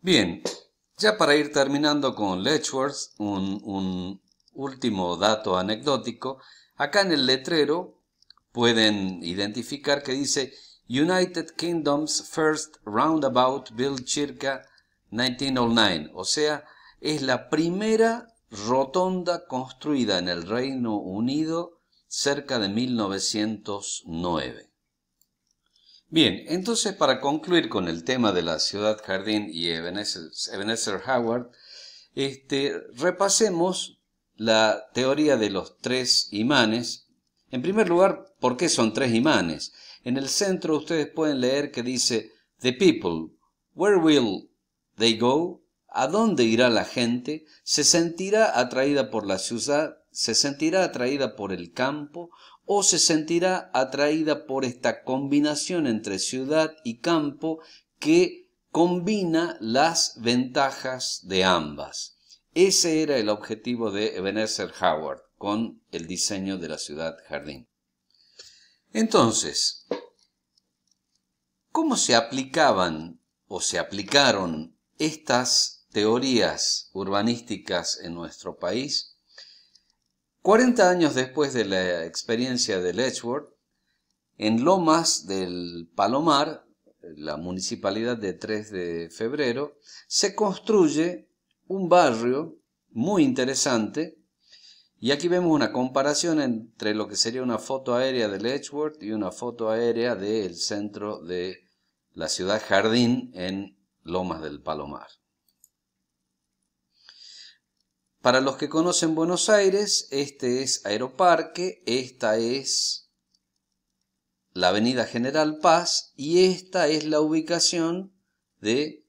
Bien, ya para ir terminando con Letchworth, un, un último dato anecdótico, acá en el letrero pueden identificar que dice United Kingdom's First Roundabout Built circa 1909, o sea, es la primera rotonda construida en el Reino Unido cerca de 1909. Bien, entonces para concluir con el tema de la ciudad jardín y Ebenezer, Howard, este, repasemos la teoría de los tres imanes. En primer lugar, ¿por qué son tres imanes? En el centro ustedes pueden leer que dice, The people, where will they go? ¿A dónde irá la gente? ¿Se sentirá atraída por la ciudad? ¿Se sentirá atraída por el campo? o se sentirá atraída por esta combinación entre ciudad y campo que combina las ventajas de ambas. Ese era el objetivo de Ebenezer Howard con el diseño de la ciudad jardín. Entonces, ¿cómo se aplicaban o se aplicaron estas teorías urbanísticas en nuestro país? 40 años después de la experiencia de Letchworth, en Lomas del Palomar, la municipalidad de 3 de febrero, se construye un barrio muy interesante y aquí vemos una comparación entre lo que sería una foto aérea de Letchworth y una foto aérea del centro de la ciudad jardín en Lomas del Palomar. Para los que conocen Buenos Aires, este es Aeroparque, esta es la Avenida General Paz y esta es la ubicación de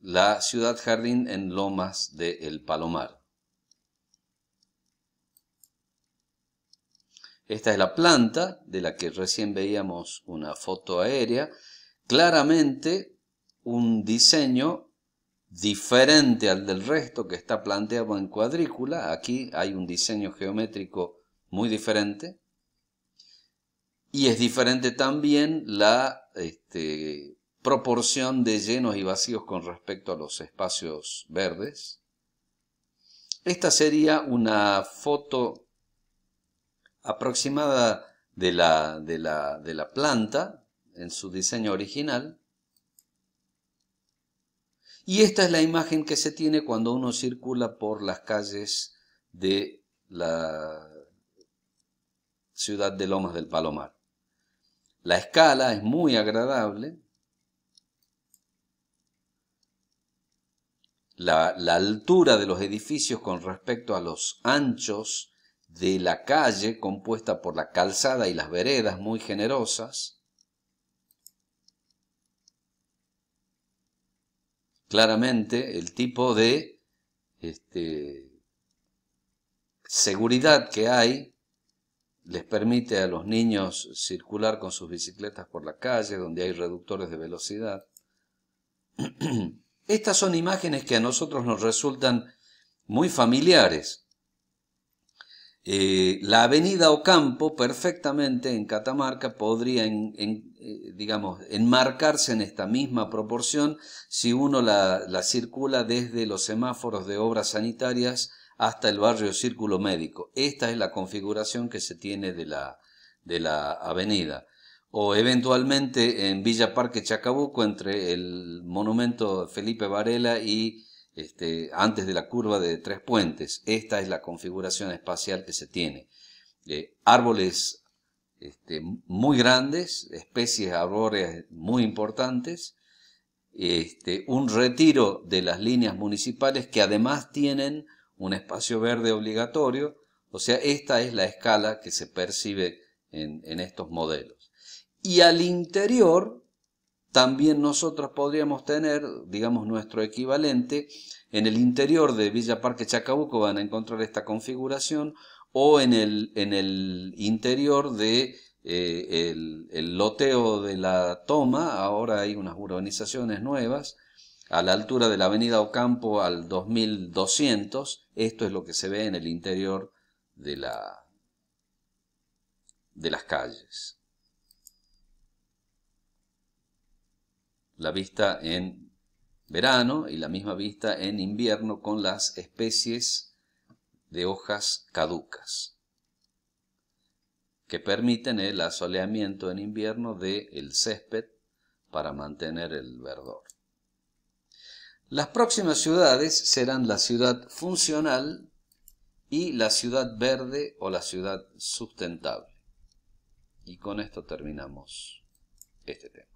la Ciudad Jardín en Lomas de El Palomar. Esta es la planta de la que recién veíamos una foto aérea. Claramente un diseño diferente al del resto que está planteado en cuadrícula. Aquí hay un diseño geométrico muy diferente. Y es diferente también la este, proporción de llenos y vacíos con respecto a los espacios verdes. Esta sería una foto aproximada de la planta en su diseño original. Y esta es la imagen que se tiene cuando uno circula por las calles de la ciudad de Lomas del Palomar. La escala es muy agradable. La, la, altura de los edificios con respecto a los anchos de la calle compuesta por la calzada y las veredas muy generosas. claramente el tipo de este, seguridad que hay les permite a los niños circular con sus bicicletas por la calle, donde hay reductores de velocidad. Estas son imágenes que a nosotros nos resultan muy familiares. Eh, la avenida Ocampo perfectamente en Catamarca podría, eh, digamos, enmarcarse en esta misma proporción si uno la, circula desde los semáforos de obras sanitarias hasta el barrio Círculo Médico. Esta es la configuración que se tiene de la, de la avenida. O eventualmente en Villa Parque Chacabuco, entre el monumento Felipe Varela y este, antes de la curva de tres puentes. Esta es la configuración espacial que se tiene. Eh, árboles este, muy grandes, especies arbóreas muy importantes, este, un retiro de las líneas municipales que además tienen un espacio verde obligatorio, o sea, esta es la escala que se percibe en estos modelos. Y al interior también nosotros podríamos tener, digamos, nuestro equivalente. En el interior de Villa Parque Chacabuco van a encontrar esta configuración o en el, interior de eh, el, el, loteo de la toma, ahora hay unas urbanizaciones nuevas, a la altura de la avenida Ocampo al 2200, esto es lo que se ve en el interior de, la, de las calles. la vista en verano y la misma vista en invierno con las especies de hojas caducas que permiten el asoleamiento en invierno del el césped para mantener el verdor. Las próximas ciudades serán la ciudad funcional y la ciudad verde o la ciudad sustentable. Y con esto terminamos este tema.